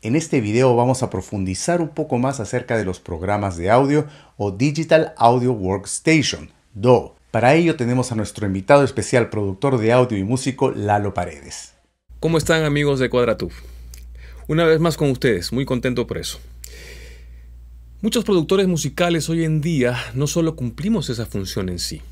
En este video vamos a profundizar un poco más acerca de los programas de audio o Digital Audio Workstation, do. Para ello tenemos a nuestro invitado especial, productor de audio y músico, Lalo Paredes. ¿Cómo están amigos de Cuadratuf? Una vez más con ustedes, muy contento por eso. Muchos productores musicales hoy en día no solo cumplimos esa función en sí,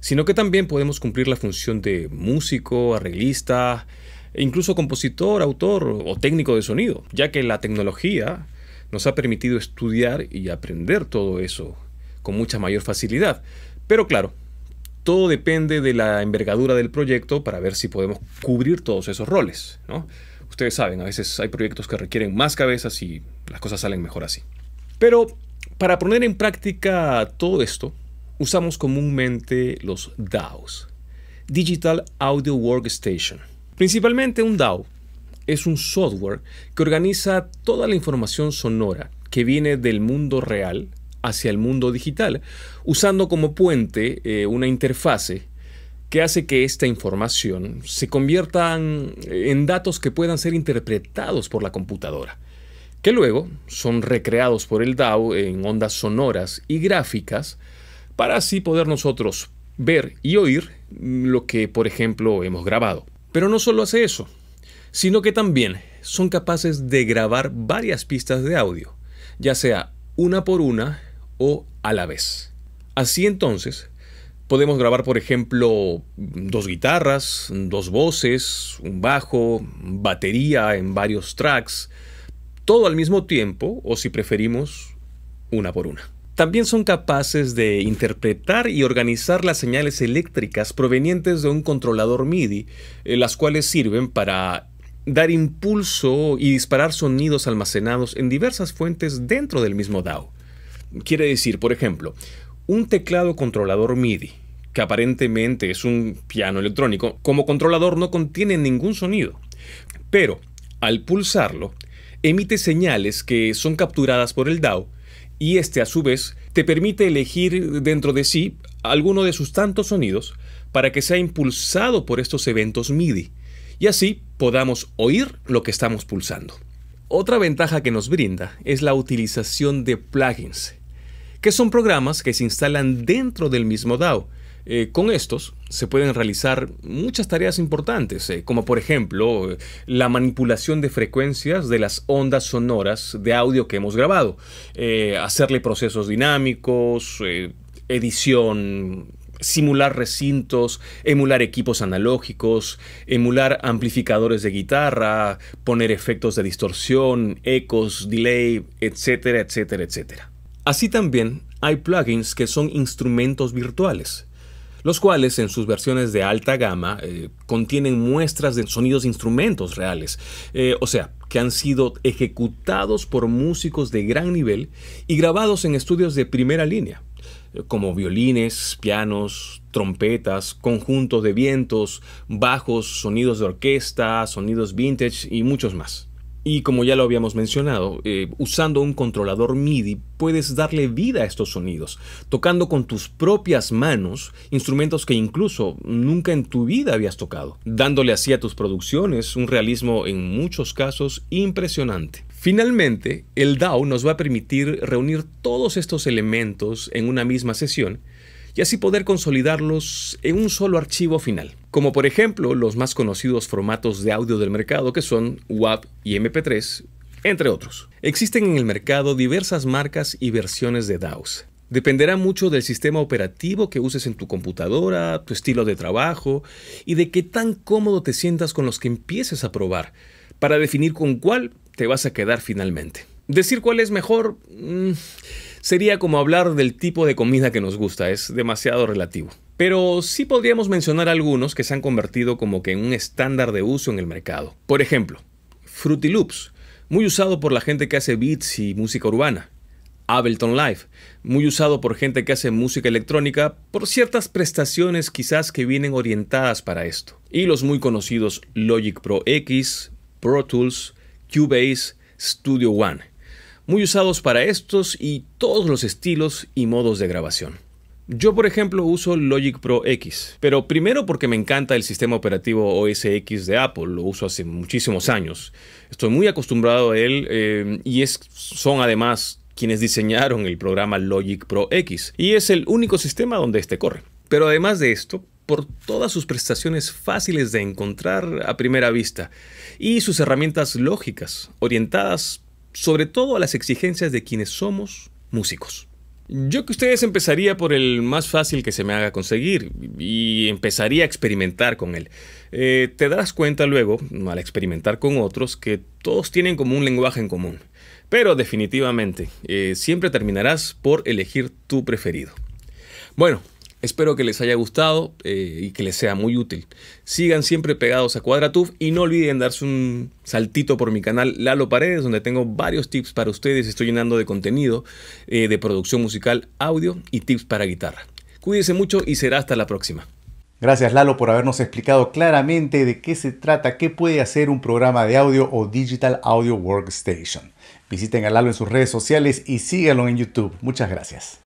sino que también podemos cumplir la función de músico, arreglista, e incluso compositor, autor o técnico de sonido, ya que la tecnología nos ha permitido estudiar y aprender todo eso con mucha mayor facilidad. Pero claro, todo depende de la envergadura del proyecto para ver si podemos cubrir todos esos roles. Ustedes saben, a veces hay proyectos que requieren más cabezas y las cosas salen mejor así. Pero para poner en práctica todo esto, usamos comúnmente los DAOs: Digital Audio Workstation. Principalmente un DAO es un software que organiza toda la información sonora que viene del mundo real hacia el mundo digital, usando como puente eh, una interfase que hace que esta información se convierta en datos que puedan ser interpretados por la computadora, que luego son recreados por el DAO en ondas sonoras y gráficas para así poder nosotros ver y oír lo que, por ejemplo, hemos grabado. Pero no solo hace eso, sino que también son capaces de grabar varias pistas de audio, ya sea una por una o a la vez. Así entonces, podemos grabar, por ejemplo, dos guitarras, dos voces, un bajo, batería en varios tracks, todo al mismo tiempo o si preferimos, una por una. También son capaces de interpretar y organizar las señales eléctricas provenientes de un controlador MIDI, eh, las cuales sirven para dar impulso y disparar sonidos almacenados en diversas fuentes dentro del mismo DAO. Quiere decir, por ejemplo, un teclado controlador MIDI, que aparentemente es un piano electrónico, como controlador no contiene ningún sonido. Pero, al pulsarlo, emite señales que son capturadas por el DAO y este a su vez te permite elegir dentro de sí alguno de sus tantos sonidos para que sea impulsado por estos eventos MIDI y así podamos oír lo que estamos pulsando. Otra ventaja que nos brinda es la utilización de plugins, que son programas que se instalan dentro del mismo DAO eh, con estos se pueden realizar muchas tareas importantes, eh, como por ejemplo eh, la manipulación de frecuencias de las ondas sonoras de audio que hemos grabado, hacerle procesos dinámicos, edición, simular recintos, emular equipos analógicos, emular amplificadores de guitarra, poner efectos de distorsión, ecos, delay, etcétera, etcétera, etcétera. Así también hay plugins que son instrumentos virtuales, los cuales en sus versiones de alta gama eh, contienen muestras de sonidos de instrumentos reales, eh, o sea, que han sido ejecutados por músicos de gran nivel y grabados en estudios de primera línea, eh, como violines, pianos, trompetas, conjuntos de vientos, bajos, sonidos de orquesta, sonidos vintage y muchos más. Y como ya lo habíamos mencionado, eh, usando un controlador MIDI puedes darle vida a estos sonidos, tocando con tus propias manos instrumentos que incluso nunca en tu vida habías tocado, dándole así a tus producciones un realismo en muchos casos impresionante. Finalmente, el DAW nos va a permitir reunir todos estos elementos en una misma sesión y así poder consolidarlos en un solo archivo final, como por ejemplo los más conocidos formatos de audio del mercado que son WAV y MP3, entre otros. Existen en el mercado diversas marcas y versiones de DAOs. Dependerá mucho del sistema operativo que uses en tu computadora, tu estilo de trabajo y de qué tan cómodo te sientas con los que empieces a probar, para definir con cuál te vas a quedar finalmente. Decir cuál es mejor... Mm, sería como hablar del tipo de comida que nos gusta, es demasiado relativo. Pero sí podríamos mencionar algunos que se han convertido como que en un estándar de uso en el mercado. Por ejemplo, Fruity Loops, muy usado por la gente que hace beats y música urbana. Ableton Live, muy usado por gente que hace música electrónica por ciertas prestaciones quizás que vienen orientadas para esto. Y los muy conocidos Logic Pro X, Pro Tools, Cubase, Studio One muy usados para estos y todos los estilos y modos de grabación. Yo, por ejemplo, uso Logic Pro X, pero primero porque me encanta el sistema operativo OS X de Apple, lo uso hace muchísimos años. Estoy muy acostumbrado a él eh, y es, son además quienes diseñaron el programa Logic Pro X, y es el único sistema donde este corre. Pero además de esto, por todas sus prestaciones fáciles de encontrar a primera vista y sus herramientas lógicas, orientadas sobre todo a las exigencias de quienes somos músicos. Yo que ustedes empezaría por el más fácil que se me haga conseguir y empezaría a experimentar con él. Eh, te darás cuenta luego, al experimentar con otros, que todos tienen como un lenguaje en común. Pero definitivamente, eh, siempre terminarás por elegir tu preferido. Bueno, Espero que les haya gustado eh, y que les sea muy útil. Sigan siempre pegados a Cuadratuf y no olviden darse un saltito por mi canal Lalo Paredes, donde tengo varios tips para ustedes. Estoy llenando de contenido eh, de producción musical, audio y tips para guitarra. Cuídense mucho y será hasta la próxima. Gracias Lalo por habernos explicado claramente de qué se trata, qué puede hacer un programa de audio o Digital Audio Workstation. Visiten a Lalo en sus redes sociales y síganlo en YouTube. Muchas gracias.